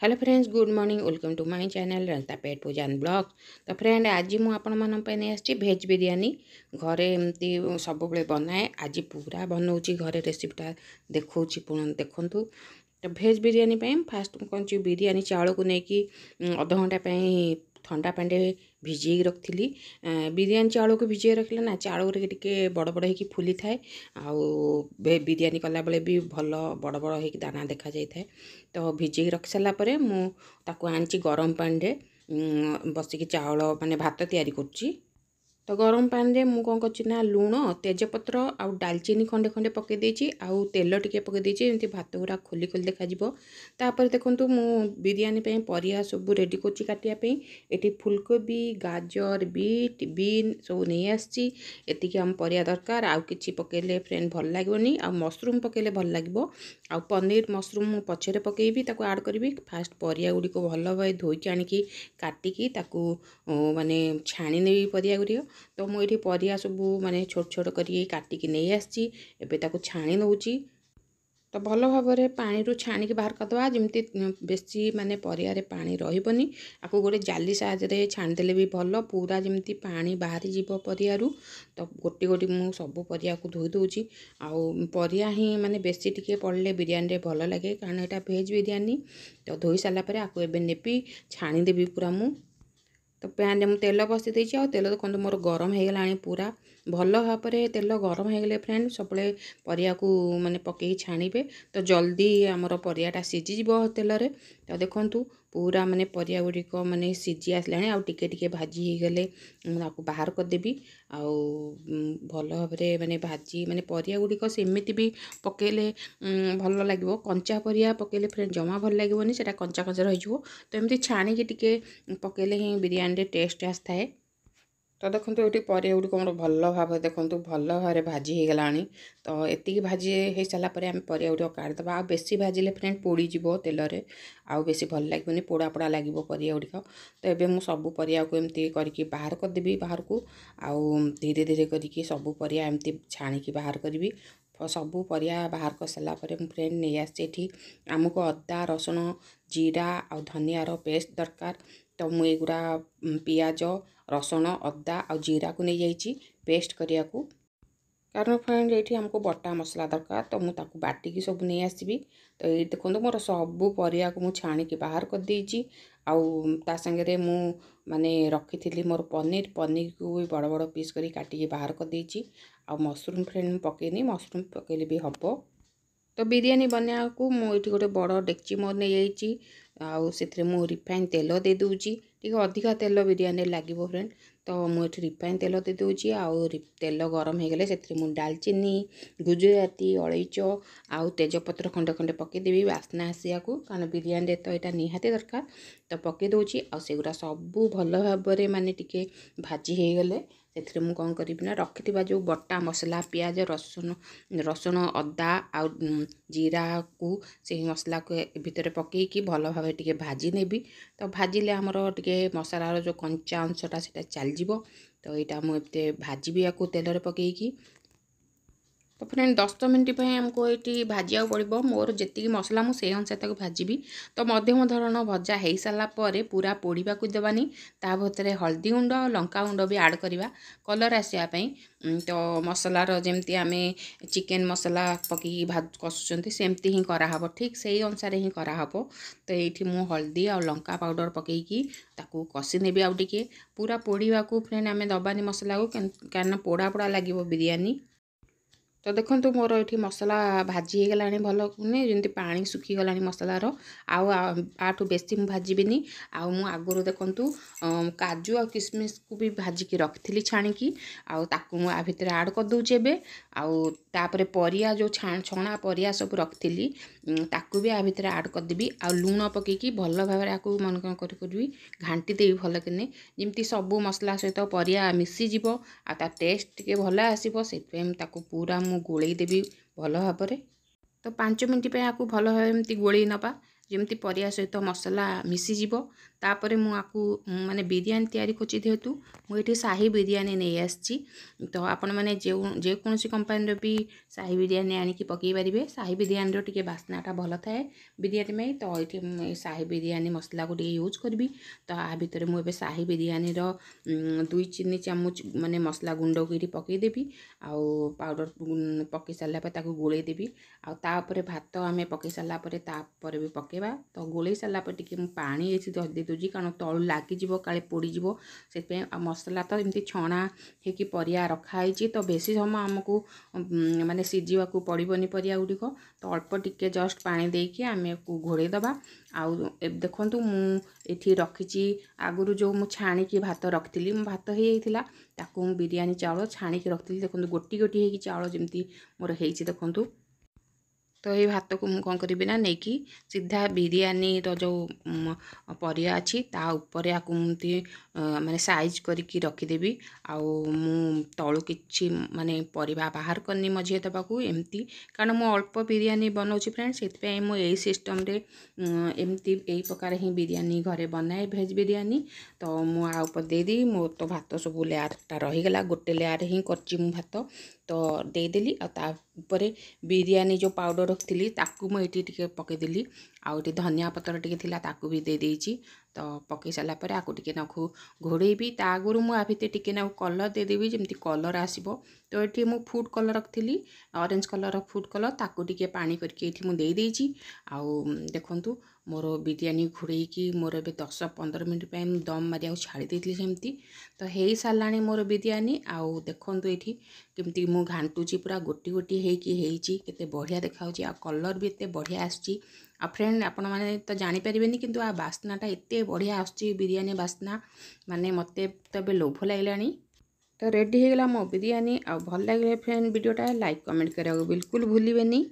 hello friends good morning welcome to my channel Ranjita ପେଟ୍ ପୂଜାନ୍ blog ତ ଫ୍ରେଣ୍ଡ ଆଜି ମୁଁ ଆପଣମାନଙ୍କ ପାଇଁ ନେଇ ଆସିଛି ଭେଜ୍ ବିରିୟାନୀ ଘରେ ଏମିତି ସବୁବେଳେ ବନାଏ ଆଜି ପୁରା ବନାଉଛି ଘରେ ରେସିପିଟା ଦେଖାଉଛି ଦେଖନ୍ତୁ ତ ଭେଜ୍ ବିରିୟାନୀ ପାଇଁ ଫାଷ୍ଟ ମୁଁ କ'ଣ ବିରିୟାନୀ ଚାଉଳକୁ ନେଇକି ଅଧଘଣ୍ଟା ପାଇଁ ଥଣ୍ଡା ପାଣିରେ ଭିଜେଇକି ରଖିଥିଲି ବିରିୟାନୀ ଚାଉଳକୁ ଭିଜେଇ ରଖିଲେ ନା ଚାଉଳ ଗୁଡ଼ାକ ଟିକେ ବଡ଼ ବଡ଼ ହେଇକି ଫୁଲିଥାଏ ଆଉ ବିରିୟାନୀ କଲାବେଳେ ବି ଭଲ ବଡ଼ ବଡ଼ ହେଇକି ଦାନା ଦେଖାଯାଇଥାଏ ତ ଭିଜେଇକି ରଖିସାରିଲା ପରେ ମୁଁ ତାକୁ ଆଣିଛି ଗରମ ପାଣିରେ ବସିକି ଚାଉଳ ମାନେ ଭାତ ତିଆରି କରୁଛି ତ ଗରମ ପାଣିରେ ମୁଁ କ'ଣ କରିଛି ନା ଲୁଣ ତେଜପତ୍ର ଆଉ ଡାଲଚିନି ଖଣ୍ଡେ ଖଣ୍ଡେ ପକାଇ ଦେଇଛି ଆଉ ତେଲ ଟିକେ ପକାଇ ଦେଇଛି ଯେମିତି ଭାତ ଗୁଡ଼ା ଖୋଲି ଖୋଲି ଦେଖାଯିବ ତାପରେ ଦେଖନ୍ତୁ ମୁଁ ବିରିୟାନୀ ପାଇଁ ପରିବା ସବୁ ରେଡ଼ି କରୁଛି କାଟିବା ପାଇଁ ଏଠି ଫୁଲକୋବି ଗାଜର ବିଟ୍ ବିନ୍ ସବୁ ନେଇ ଆସିଛି ଏତିକି ଆମ ପରିବା ଦରକାର ଆଉ କିଛି ପକାଇଲେ ଫ୍ରେଣ୍ଡ ଭଲ ଲାଗିବନି ଆଉ ମସରୁମ୍ ପକାଇଲେ ଭଲ ଲାଗିବ ଆଉ ପନିର ମସରୁମ୍ ମୁଁ ପଛରେ ପକାଇବି ତାକୁ ଆଡ଼୍ କରିବି ଫାଷ୍ଟ ପରିବା ଗୁଡ଼ିକୁ ଭଲ ଭାବେ ଧୋଇକି ଆଣିକି କାଟିକି ତାକୁ ମାନେ ଛାଣି ନେବି ପରିବା ଗୁଡ଼ିକ ତ ମୁଁ ଏଠି ପରିବା ସବୁ ମାନେ ଛୋଟ ଛୋଟ କରିକି କାଟିକି ନେଇ ଆସିଛି ଏବେ ତାକୁ ଛାଣି ନେଉଛି ତ ଭଲ ଭାବରେ ପାଣିରୁ ଛାଣିକି ବାହାର କରିଦେବା ଯେମିତି ବେଶୀ ମାନେ ପରିବାରେ ପାଣି ରହିବନି ଆକୁ ଗୋଟେ ଜାଲି ସାହାଯ୍ୟରେ ଛାଣିଦେଲେ ବି ଭଲ ପୁରା ଯେମିତି ପାଣି ବାହାରିଯିବ ପରିବାରୁ ତ ଗୋଟି ଗୋଟି ମୁଁ ସବୁ ପରିବାକୁ ଧୋଇ ଦେଉଛି ଆଉ ପରିବା ହିଁ ମାନେ ବେଶୀ ଟିକେ ପଡ଼ିଲେ ବିରିୟାନୀରେ ଭଲ ଲାଗେ କାରଣ ଏଇଟା ଭେଜ୍ ବିରିୟାନୀ ତ ଧୋଇ ସାରିଲା ପରେ ଆକୁ ଏବେ ନେବି ଛାଣିଦେବି ପୁରା ମୁଁ तो पैन में तेल बसी देती तेल देखो मोर गरम हो पूरा भल भाव तेल गरम हो फ्रेंड सब पर मानते पक छाणे तो जल्दी आम पर सीझी तेल रे तो देखूँ पूरा मानने पर गुड़िक मानने सीझी आसला टे भाजी हो गले बाहर करदेवि आल भाव मानते भाजी मानने पर गुड़िकमती भी पकेले भल लगे कंचा पर पकेले फ्रेंड जमा भल लगे ना कंचा कंचा रही तो एमती छाणी टी पकेले ही बिरीयी एंड टेस्ट आए तो देखो ये पर गुड़ी भल भाव देखते भल भाव भाजी हो गला तो ये भाजी हो सारापर आम पर गुड़ काढ़ बेस भाजिले फ्रेंड पोड़ तेल आउ बे भल लगे पोड़ा पोड़ा लगे पर तो ये मुझे सब पर बाहर करदेवि बाहर को आउ धीरे धीरे कर सब पर एमती छाणी बाहर करी सब पर बाहर कर सारापर मुझे फ्रेंड नहीं आसमुक अदा रसुण जीरा आउ पेस्ट दरकार ତ ମୁଁ ଏଗୁଡ଼ା ପିଆଜ ରସୁଣ ଅଦା ଆଉ ଜିରାକୁ ନେଇଯାଇଛି ପେଷ୍ଟ କରିବାକୁ କାରଣ ଫ୍ରେଣ୍ଡ ଏଇଠି ଆମକୁ ବଟା ମସଲା ଦରକାର ତ ମୁଁ ତାକୁ ବାଟିକି ସବୁ ନେଇ ଆସିବି ତ ଏଇଠି ଦେଖନ୍ତୁ ମୋର ସବୁ ପରିବାକୁ ମୁଁ ଛାଣିକି ବାହାର କରିଦେଇଛି ଆଉ ତା ସାଙ୍ଗରେ ମୁଁ ମାନେ ରଖିଥିଲି ମୋର ପନିର ପନିରକୁ ବି ବଡ଼ ବଡ଼ ପିସ୍ କରି କାଟିକି ବାହାର କରିଦେଇଛି ଆଉ ମସରୁମ୍ ଫ୍ରେଣ୍ଡ ମୁଁ ପକେଇନି ମସରୁମ୍ ପକେଇଲେ ବି ହେବ ତ ବିରିୟାନୀ ବନାଇବାକୁ ମୁଁ ଏଇଠି ଗୋଟେ ବଡ଼ ଡେକ୍ଚି ମୋର ନେଇଯାଇଛି ଆଉ ସେଥିରେ ମୁଁ ରିଫାଇନ୍ ତେଲ ଦେଇ ଦେଉଛି ଟିକେ ଅଧିକା ତେଲ ବିରିୟାନୀରେ ଲାଗିବ ଫ୍ରେଣ୍ଡ ତ ମୁଁ ଏଠି ରିଫାଇନ୍ ତେଲ ଦେଇ ଦେଉଛି ଆଉ ତେଲ ଗରମ ହେଇଗଲେ ସେଥିରେ ମୁଁ ଡାଲଚିନି ଗୁଜୁରାତି ଅଳେଇଚ ଆଉ ତେଜପତ୍ର ଖଣ୍ଡେ ଖଣ୍ଡେ ପକାଇଦେବି ବାସ୍ନା ଆସିବାକୁ କାରଣ ବିରିୟାନୀରେ ତ ଏଇଟା ନିହାତି ଦରକାର ତ ପକାଇ ଦେଉଛି ଆଉ ସେଗୁଡ଼ା ସବୁ ଭଲ ଭାବରେ ମାନେ ଟିକେ ଭାଜି ହେଇଗଲେ ସେଥିରେ ମୁଁ କ'ଣ କରିବି ନା ରଖିଥିବା ଯେଉଁ ବଟା ମସଲା ପିଆଜ ରସୁଣ ରସୁଣ ଅଦା ଆଉ ଜିରାକୁ ସେହି ମସଲାକୁ ଭିତରେ ପକାଇକି ଭଲ ଭାବେ ଟିକେ ଭାଜି ନେବି ତ ଭାଜିଲେ ଆମର ଟିକେ ମସଲାର ଯେଉଁ କଞ୍ଚା ଅଂଶଟା ସେଇଟା ଚାଲିଯିବ ତ ଏଇଟା ମୁଁ ଏତେ ଭାଜିବି ଆକୁ ତେଲରେ ପକାଇକି তো ଫ୍ରେଣ୍ଡ ଦଶ ମିନିଟ୍ ପାଇଁ ଆମକୁ ଏଠି ଭାଜିବାକୁ ପଡ଼ିବ ମୋର ଯେତିକି ମସଲା ମୁଁ ସେଇ ଅନୁସାରେ ତାକୁ ଭାଜିବି ତ ମଧ୍ୟମ ଧରଣ ଭଜା ହୋଇସାରିଲା ପରେ ପୁରା ପୋଡ଼ିବାକୁ ଦେବାନି ତା ଭିତରେ ହଳଦୀ ଗୁଣ୍ଡ ଲଙ୍କା ଗୁଣ୍ଡ ବି ଆଡ଼୍ କରିବା କଲର୍ ଆସିବା ପାଇଁ ତ ମସଲାର ଯେମିତି ଆମେ ଚିକେନ୍ ମସଲା ପକାଇକି କଷୁଛନ୍ତି ସେମିତି ହିଁ କରାହେବ ଠିକ୍ ସେଇ ଅନୁସାରେ ହିଁ କରାହେବ ତ ଏଇଠି ମୁଁ ହଳଦୀ ଆଉ ଲଙ୍କା ପାଉଡ଼ର ପକାଇକି ତାକୁ କଷି ନେବି ଆଉ ଟିକିଏ ପୁରା ପୋଡ଼ିବାକୁ ଫ୍ରେଣ୍ଡ ଆମେ ଦେବାନି ମସଲାକୁ କାରଣ ପୋଡ଼ା ପୋଡ଼ା ଲାଗିବ ବିରିୟାନୀ ତ ଦେଖନ୍ତୁ ମୋର ଏଠି ମସଲା ଭାଜି ହେଇଗଲାଣି ଭଲ ଯେମିତି ପାଣି ଶୁଖିଗଲାଣି ମସଲାର ଆଉ ଆଠୁ ବେଶୀ ମୁଁ ଭାଜିବିନି ଆଉ ମୁଁ ଆଗରୁ ଦେଖନ୍ତୁ କାଜୁ ଆଉ କିସମିସକୁ ବି ଭାଜିକି ରଖିଥିଲି ଛାଣିକି ଆଉ ତାକୁ ମୁଁ ଆ ଭିତରେ ଆଡ଼୍ କରିଦେଉଛି ଏବେ ଆଉ ତାପରେ ପରିବା ଯେଉଁ ଛଣା ପରିବା ସବୁ ରଖିଥିଲି ତାକୁ ବି ଆ ଭିତରେ ଆଡ଼୍ କରିଦେବି ଆଉ ଲୁଣ ପକାଇକି ଭଲ ଭାବରେ ଆକୁ ମନେ କରି କରିବି ଘାଣ୍ଟି ଦେବି ଭଲକିନି ଯେମିତି ସବୁ ମସଲା ସହିତ ପରିବା ମିଶିଯିବ ଆଉ ତା ଟେଷ୍ଟ ଟିକେ ଭଲ ଆସିବ ସେଥିପାଇଁ ମୁଁ ତାକୁ ପୁରା ମୁଁ ଗୋଳେଇ ଦେବି ଭଲ ଭାବରେ ତ ପାଞ୍ଚ ମିନିଟ୍ ପାଇଁ ଆକୁ ଭଲ ଭାବେ ଏମିତି ଗୋଳେଇ ନେବା जमी पर सहित मसला मिसीजर मुझे मानते बिरीयी या करेतु मुझे साही बिरीयी नहीं आसी तो आपण मैंने जेकोसी कंपानी भी साही बिरीयी आणिक पकई पारे साही बिरीयी टी बास्नाटा भल थाए बिरीयी तो ये साही बिरीयी मसला को यूज करी तो या भितर मुझे साही बिरीयी दुई चीनी चामच मानने मसला गुंड को ये पकईदेवि आउडर पकई सारापर ताक गोल देवी भात आम पकई सारापर भी पक ପକାଇବା ତ ଗୋଳେଇ ସାରିଲା ପରେ ଟିକେ ମୁଁ ପାଣି ଏଠି ଦେଇଦେଉଛି କାରଣ ତଳୁ ଲାଗିଯିବ କାଳେ ପୋଡ଼ିଯିବ ସେଥିପାଇଁ ଆଉ ମସଲା ତ ଏମିତି ଛଣା ହେଇକି ପରିବା ରଖା ହେଇଛି ତ ବେଶୀ ସମୟ ଆମକୁ ମାନେ ସିଝିବାକୁ ପଡ଼ିବନି ପରିବା ଗୁଡ଼ିକ ତ ଅଳ୍ପ ଟିକେ ଜଷ୍ଟ ପାଣି ଦେଇକି ଆମେ ଘୋଡ଼େଇ ଦେବା ଆଉ ଦେଖନ୍ତୁ ମୁଁ ଏଠି ରଖିଛି ଆଗରୁ ଯେଉଁ ମୁଁ ଛାଣିକି ଭାତ ରଖିଥିଲି ମୋ ଭାତ ହେଇଯାଇଥିଲା ତାକୁ ମୁଁ ବିରିୟାନୀ ଚାଉଳ ଛାଣିକି ରଖିଥିଲି ଦେଖନ୍ତୁ ଗୋଟି ଗୋଟି ହେଇକି ଚାଉଳ ଯେମିତି ମୋର ହେଇଛି ଦେଖନ୍ତୁ ତ ଏଇ ଭାତକୁ ମୁଁ କ'ଣ କରିବି ନା ନେଇକି ସିଧା ବିରିୟାନୀର ଯେଉଁ ପରିବା ଅଛି ତା ଉପରେ ଆକୁ ମୁଁ ଏମିତି ମାନେ ସାଇଜ୍ କରିକି ରଖିଦେବି ଆଉ ମୁଁ ତଳୁ କିଛି ମାନେ ପରିବା ବାହାର କରିନି ମଝିରେ ଦେବାକୁ ଏମିତି କାରଣ ମୁଁ ଅଳ୍ପ ବିରିୟାନୀ ବନାଉଛି ଫ୍ରେଣ୍ଡ ସେଥିପାଇଁ ମୁଁ ଏଇ ସିଷ୍ଟମ୍ରେ ଏମିତି ଏଇ ପ୍ରକାର ହିଁ ବିରିୟାନୀ ଘରେ ବନାଏ ଭେଜ୍ ବିରିୟାନୀ ତ ମୁଁ ଆ ଉପରେ ଦେଇଦେବି ମୋର ତ ଭାତ ସବୁ ଲେୟାର୍ଟା ରହିଗଲା ଗୋଟେ ଲେୟାର୍ ହିଁ କରିଛି ମୁଁ ଭାତ ତ ଦେଇଦେଲି ଆଉ ତାପରେ ବିରିୟାନୀ ଯେଉଁ ପାଉଡ଼ର ରଖିଥିଲି ତାକୁ ମୁଁ ଏଠି ଟିକେ ପକାଇଦେଲି ଆଉ ଏଠି ଧନିଆ ପତ୍ର ଟିକେ ଥିଲା ତାକୁ ବି ଦେଇଦେଇଛି ତ ପକାଇ ସାରିଲା ପରେ ଆକୁ ଟିକେ ନାକୁ ଘୋଡ଼େଇବି ତା ଆଗରୁ ମୁଁ ଆ ଭିତରେ ଟିକେ ନାକୁ କଲର୍ ଦେଇଦେବି ଯେମିତି କଲର୍ ଆସିବ ତ ଏଠି ମୁଁ ଫୁଡ଼୍ କଲର୍ ରଖିଥିଲି ଅରେଞ୍ଜ କଲର୍ର ଫୁଡ଼୍ କଲର୍ ତାକୁ ଟିକେ ପାଣି କରିକି ଏଠି ମୁଁ ଦେଇଦେଇଛି ଆଉ ଦେଖନ୍ତୁ ମୋର ବିରିୟାନୀ ଘୋଡ଼େଇକି ମୋର ଏବେ ଦଶ ପନ୍ଦର ମିନିଟ୍ ପାଇଁ ଦମ୍ ମାରିବାକୁ ଛାଡ଼ି ଦେଇଥିଲି ସେମିତି ତ ହେଇସାରିଲାଣି ମୋର ବିରିୟାନୀ ଆଉ ଦେଖନ୍ତୁ ଏଠି କେମିତି ମୁଁ ଘାଣ୍ଟୁଛି ପୁରା ଗୋଟି ଗୋଟି ହେଇକି ହେଇଛି କେତେ ବଢ଼ିଆ ଦେଖାହେଉଛି ଆଉ କଲର୍ ବି ଏତେ ବଢ଼ିଆ ଆସୁଛି ଆଉ ଫ୍ରେଣ୍ଡ ଆପଣମାନେ ତ ଜାଣିପାରିବେନି କିନ୍ତୁ ଆ ବାସ୍ନାଟା ଏତେ ବଢ଼ିଆ ଆସୁଛି ବିରିୟାନୀ ବାସ୍ନା ମାନେ ମୋତେ ତ ଏବେ ଲୋଭ ଲାଗିଲାଣି ତ ରେଡ଼ି ହେଇଗଲା ମୋ ବିରିୟାନୀ ଆଉ ଭଲ ଲାଗିଲା ଫ୍ରେଣ୍ଡ ଭିଡ଼ିଓଟା ଲାଇକ୍ କମେଣ୍ଟ କରିବାକୁ ବିଲକୁଲ ଭୁଲିବେନି